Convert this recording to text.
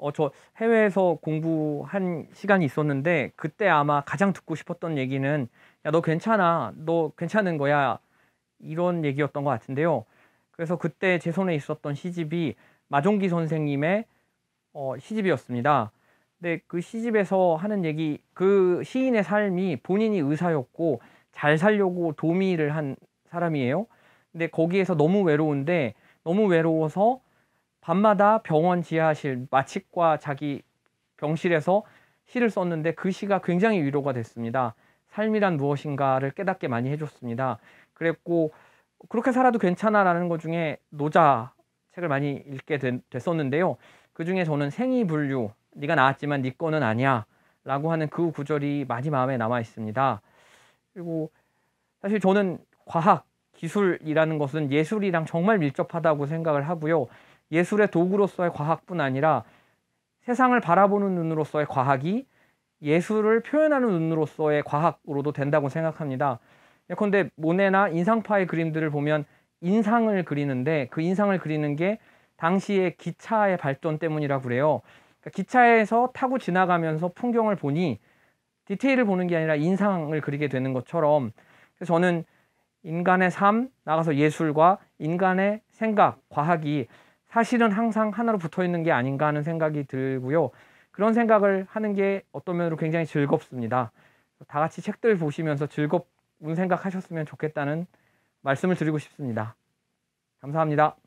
어, 저 해외에서 공부한 시간이 있었는데 그때 아마 가장 듣고 싶었던 얘기는 야, 너 괜찮아. 너 괜찮은 거야. 이런 얘기였던 것 같은데요. 그래서 그때 제 손에 있었던 시집이 마종기 선생님의 어, 시집이었습니다. 근데 그 시집에서 하는 얘기, 그 시인의 삶이 본인이 의사였고 잘 살려고 도미를 한 사람이에요. 근데 거기에서 너무 외로운데 너무 외로워서 밤마다 병원 지하실 마취과 자기 병실에서 시를 썼는데 그 시가 굉장히 위로가 됐습니다. 삶이란 무엇인가를 깨닫게 많이 해줬습니다. 그랬고 그렇게 살아도 괜찮아라는 것 중에 노자 책을 많이 읽게 된, 됐었는데요. 그 중에 저는 생이 불류 네가 나았지만 네 거는 아니야라고 하는 그 구절이 많이 마음에 남아 있습니다. 그리고 사실 저는 과학 기술이라는 것은 예술이랑 정말 밀접하다고 생각을 하고요. 예술의 도구로서의 과학뿐 아니라 세상을 바라보는 눈으로서의 과학이 예술을 표현하는 눈으로서의 과학으로도 된다고 생각합니다. 예컨대 모네나 인상파의 그림들을 보면 인상을 그리는데 그 인상을 그리는 게 당시의 기차의 발전 때문이라고 그래요. 그러니까 기차에서 타고 지나가면서 풍경을 보니 디테일을 보는 게 아니라 인상을 그리게 되는 것처럼 그래서 저는 인간의 삶 나가서 예술과 인간의 생각 과학이 사실은 항상 하나로 붙어 있는 게 아닌가 하는 생각이 들고요. 그런 생각을 하는 게 어떤 면으로 굉장히 즐겁습니다. 다 같이 책들 보시면서 즐겁운 생각하셨으면 좋겠다는 말씀을 드리고 싶습니다. 감사합니다.